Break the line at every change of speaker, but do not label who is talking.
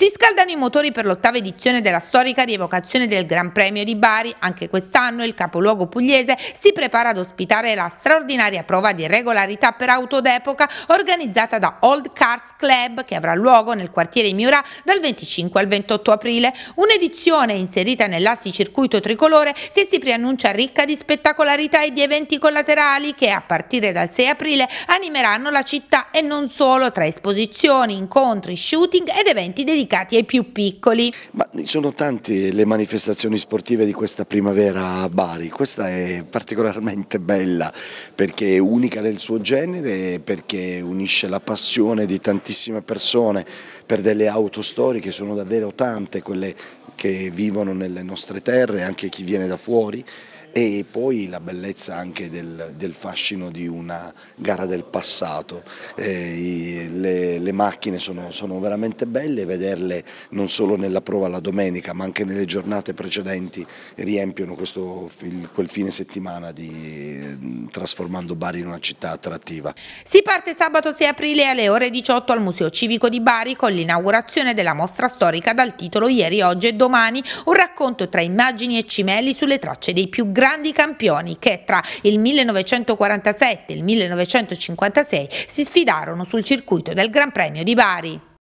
Si scaldano i motori per l'ottava edizione della storica rievocazione del Gran Premio di Bari. Anche quest'anno il capoluogo pugliese si prepara ad ospitare la straordinaria prova di regolarità per auto d'epoca organizzata da Old Cars Club che avrà luogo nel quartiere Miura dal 25 al 28 aprile. Un'edizione inserita nell'assi circuito tricolore che si preannuncia ricca di spettacolarità e di eventi collaterali che a partire dal 6 aprile animeranno la città e non solo tra esposizioni, incontri, shooting ed eventi dedicati dedicati ai più piccoli.
Ma sono tante le manifestazioni sportive di questa primavera a Bari, questa è particolarmente bella perché è unica nel suo genere, perché unisce la passione di tantissime persone per delle auto storiche, sono davvero tante quelle che vivono nelle nostre terre, anche chi viene da fuori e poi la bellezza anche del, del fascino di una gara del passato. Eh, i, le, le, macchine sono, sono, veramente belle, vederle non solo nella prova la domenica ma anche nelle giornate precedenti riempiono questo, quel fine settimana di, trasformando Bari in una città attrattiva.
Si parte sabato 6 aprile alle ore 18 al Museo Civico di Bari con l'inaugurazione della mostra storica dal titolo Ieri, Oggi e Domani, un racconto tra immagini e cimeli sulle tracce dei più grandi grandi campioni che tra il 1947 e il 1956 si sfidarono sul circuito del Gran Premio di Bari.